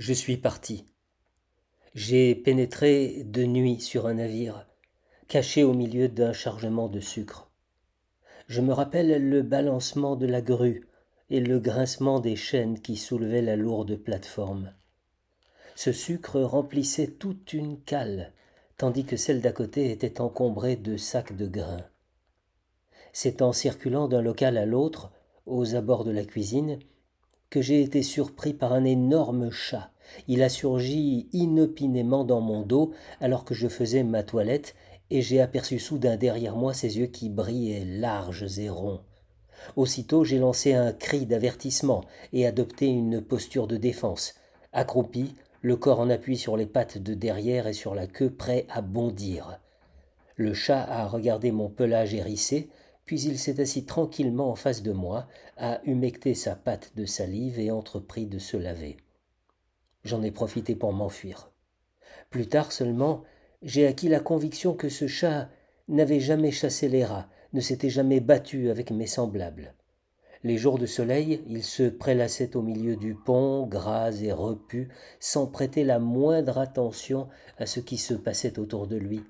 je suis parti. J'ai pénétré de nuit sur un navire, caché au milieu d'un chargement de sucre. Je me rappelle le balancement de la grue et le grincement des chaînes qui soulevaient la lourde plateforme. Ce sucre remplissait toute une cale, tandis que celle d'à côté était encombrée de sacs de grains. C'est en circulant d'un local à l'autre, aux abords de la cuisine, que j'ai été surpris par un énorme chat. Il a surgi inopinément dans mon dos alors que je faisais ma toilette, et j'ai aperçu soudain derrière moi ses yeux qui brillaient larges et ronds. Aussitôt j'ai lancé un cri d'avertissement et adopté une posture de défense, accroupi, le corps en appui sur les pattes de derrière et sur la queue prêt à bondir. Le chat a regardé mon pelage hérissé, puis il s'est assis tranquillement en face de moi, a humecté sa patte de salive et entrepris de se laver. J'en ai profité pour m'enfuir. Plus tard seulement, j'ai acquis la conviction que ce chat n'avait jamais chassé les rats, ne s'était jamais battu avec mes semblables. Les jours de soleil, il se prélassait au milieu du pont, gras et repu, sans prêter la moindre attention à ce qui se passait autour de lui.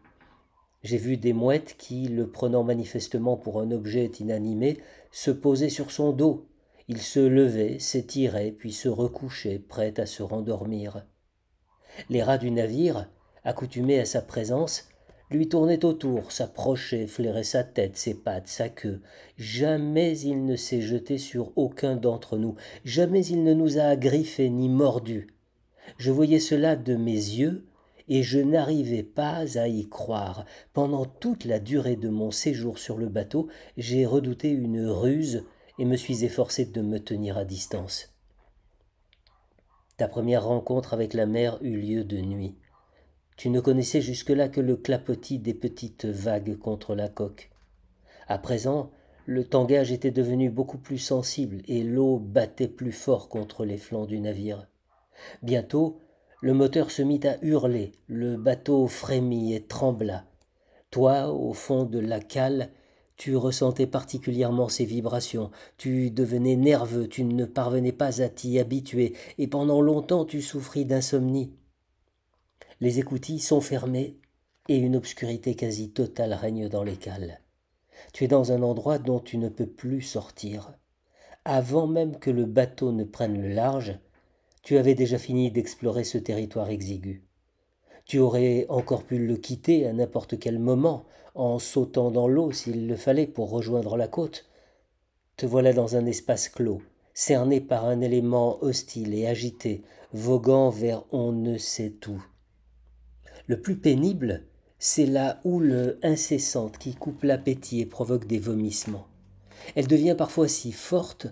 J'ai vu des mouettes qui, le prenant manifestement pour un objet inanimé, se posaient sur son dos. Il se levait, s'étirait, puis se recouchait, prêt à se rendormir. Les rats du navire, accoutumés à sa présence, lui tournaient autour, s'approchaient, flairaient sa tête, ses pattes, sa queue. Jamais il ne s'est jeté sur aucun d'entre nous, jamais il ne nous a agriffés ni mordus. Je voyais cela de mes yeux, et je n'arrivais pas à y croire. Pendant toute la durée de mon séjour sur le bateau, j'ai redouté une ruse et me suis efforcé de me tenir à distance. Ta première rencontre avec la mer eut lieu de nuit. Tu ne connaissais jusque-là que le clapotis des petites vagues contre la coque. À présent, le tangage était devenu beaucoup plus sensible et l'eau battait plus fort contre les flancs du navire. Bientôt, le moteur se mit à hurler, le bateau frémit et trembla. Toi, au fond de la cale, tu ressentais particulièrement ces vibrations, tu devenais nerveux, tu ne parvenais pas à t'y habituer, et pendant longtemps tu souffris d'insomnie. Les écoutilles sont fermées, et une obscurité quasi totale règne dans les cales. Tu es dans un endroit dont tu ne peux plus sortir. Avant même que le bateau ne prenne le large, tu avais déjà fini d'explorer ce territoire exigu. Tu aurais encore pu le quitter à n'importe quel moment, en sautant dans l'eau s'il le fallait pour rejoindre la côte. Te voilà dans un espace clos, cerné par un élément hostile et agité, voguant vers on ne sait où. Le plus pénible, c'est la houle incessante qui coupe l'appétit et provoque des vomissements. Elle devient parfois si forte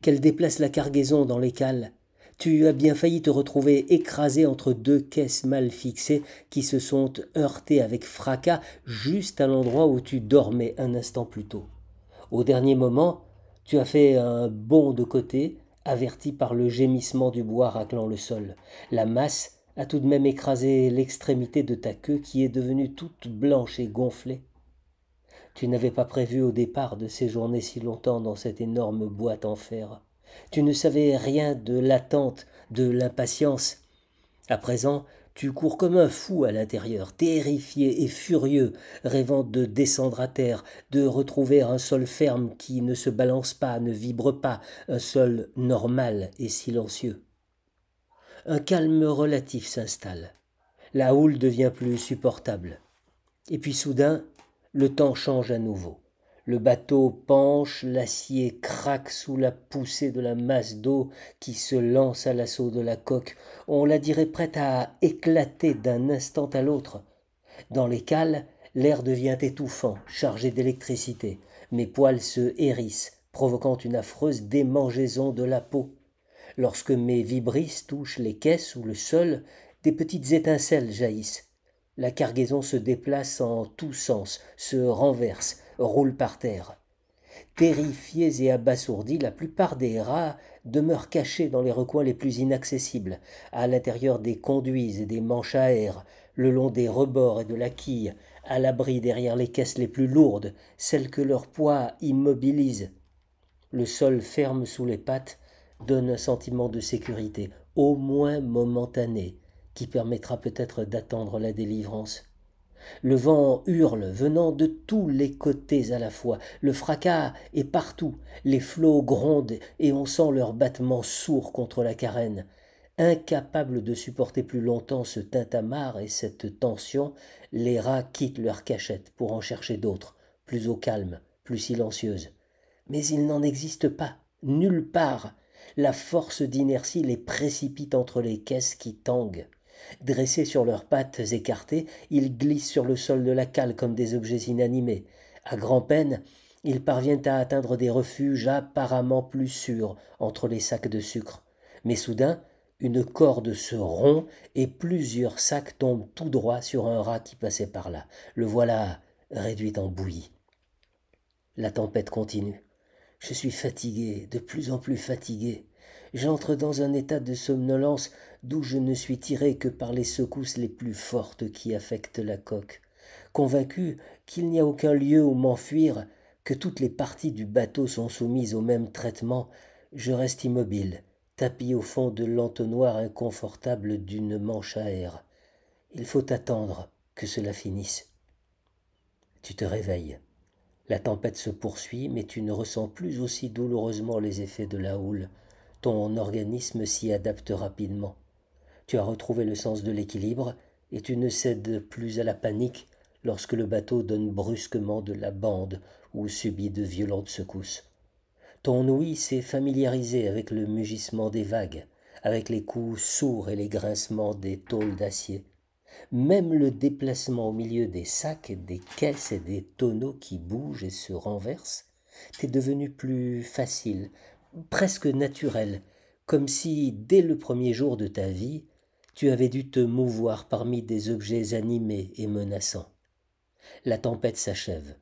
qu'elle déplace la cargaison dans les cales tu as bien failli te retrouver écrasé entre deux caisses mal fixées qui se sont heurtées avec fracas juste à l'endroit où tu dormais un instant plus tôt. Au dernier moment, tu as fait un bond de côté, averti par le gémissement du bois raclant le sol. La masse a tout de même écrasé l'extrémité de ta queue qui est devenue toute blanche et gonflée. Tu n'avais pas prévu au départ de séjourner si longtemps dans cette énorme boîte en fer. Tu ne savais rien de l'attente, de l'impatience. À présent, tu cours comme un fou à l'intérieur, terrifié et furieux, rêvant de descendre à terre, de retrouver un sol ferme qui ne se balance pas, ne vibre pas, un sol normal et silencieux. Un calme relatif s'installe. La houle devient plus supportable. Et puis soudain, le temps change à nouveau. Le bateau penche, l'acier craque sous la poussée de la masse d'eau qui se lance à l'assaut de la coque. On la dirait prête à éclater d'un instant à l'autre. Dans les cales, l'air devient étouffant, chargé d'électricité. Mes poils se hérissent, provoquant une affreuse démangeaison de la peau. Lorsque mes vibrisses touchent les caisses ou le sol, des petites étincelles jaillissent. La cargaison se déplace en tous sens, se renverse, roulent par terre. Terrifiés et abasourdis, la plupart des rats demeurent cachés dans les recoins les plus inaccessibles, à l'intérieur des conduits et des manches à air, le long des rebords et de la quille, à l'abri derrière les caisses les plus lourdes, celles que leur poids immobilise. Le sol ferme sous les pattes donne un sentiment de sécurité, au moins momentané, qui permettra peut-être d'attendre la délivrance. Le vent hurle venant de tous les côtés à la fois, le fracas est partout, les flots grondent et on sent leurs battements sourds contre la carène. Incapables de supporter plus longtemps ce tintamarre et cette tension, les rats quittent leur cachette pour en chercher d'autres, plus au calme, plus silencieuses. Mais il n'en existe pas, nulle part. La force d'inertie les précipite entre les caisses qui tanguent. Dressés sur leurs pattes écartées, ils glissent sur le sol de la cale comme des objets inanimés. À grand-peine, ils parviennent à atteindre des refuges apparemment plus sûrs entre les sacs de sucre. Mais soudain, une corde se rompt et plusieurs sacs tombent tout droit sur un rat qui passait par là. Le voilà réduit en bouillie. La tempête continue. Je suis fatigué, de plus en plus fatigué. J'entre dans un état de somnolence d'où je ne suis tiré que par les secousses les plus fortes qui affectent la coque. Convaincu qu'il n'y a aucun lieu où m'enfuir, que toutes les parties du bateau sont soumises au même traitement, je reste immobile, tapis au fond de l'entonnoir inconfortable d'une manche à air. Il faut attendre que cela finisse. Tu te réveilles. La tempête se poursuit, mais tu ne ressens plus aussi douloureusement les effets de la houle. Ton organisme s'y adapte rapidement. Tu as retrouvé le sens de l'équilibre et tu ne cèdes plus à la panique lorsque le bateau donne brusquement de la bande ou subit de violentes secousses. Ton ouïe s'est familiarisée avec le mugissement des vagues, avec les coups sourds et les grincements des tôles d'acier. Même le déplacement au milieu des sacs, des caisses et des tonneaux qui bougent et se renversent t'est devenu plus facile, presque naturel, comme si dès le premier jour de ta vie, tu avais dû te mouvoir parmi des objets animés et menaçants. La tempête s'achève.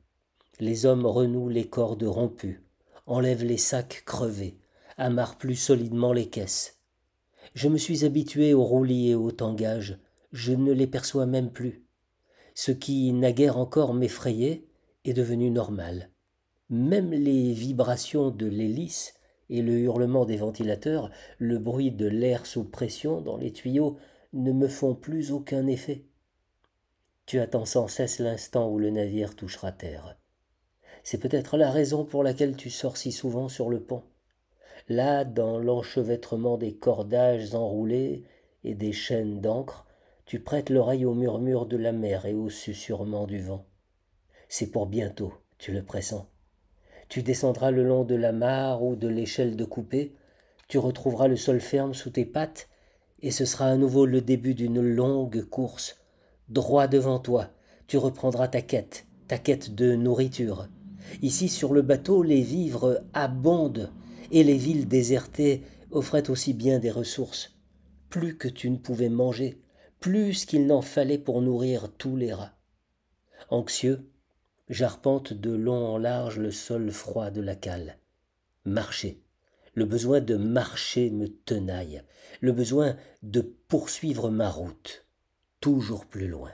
Les hommes renouent les cordes rompues, enlèvent les sacs crevés, amarrent plus solidement les caisses. Je me suis habitué au roulis et au tangage, je ne les perçois même plus. Ce qui naguère encore m'effrayait est devenu normal. Même les vibrations de l'hélice et le hurlement des ventilateurs, le bruit de l'air sous pression dans les tuyaux ne me font plus aucun effet. Tu attends sans cesse l'instant où le navire touchera terre. C'est peut-être la raison pour laquelle tu sors si souvent sur le pont. Là, dans l'enchevêtrement des cordages enroulés et des chaînes d'encre, tu prêtes l'oreille au murmure de la mer et au susurrement du vent. C'est pour bientôt, tu le pressens. Tu descendras le long de la mare ou de l'échelle de coupée, tu retrouveras le sol ferme sous tes pattes, et ce sera à nouveau le début d'une longue course. Droit devant toi, tu reprendras ta quête, ta quête de nourriture. Ici sur le bateau, les vivres abondent, et les villes désertées offraient aussi bien des ressources, plus que tu ne pouvais manger plus qu'il n'en fallait pour nourrir tous les rats. Anxieux, j'arpente de long en large le sol froid de la cale. Marcher. Le besoin de marcher me tenaille, le besoin de poursuivre ma route, toujours plus loin.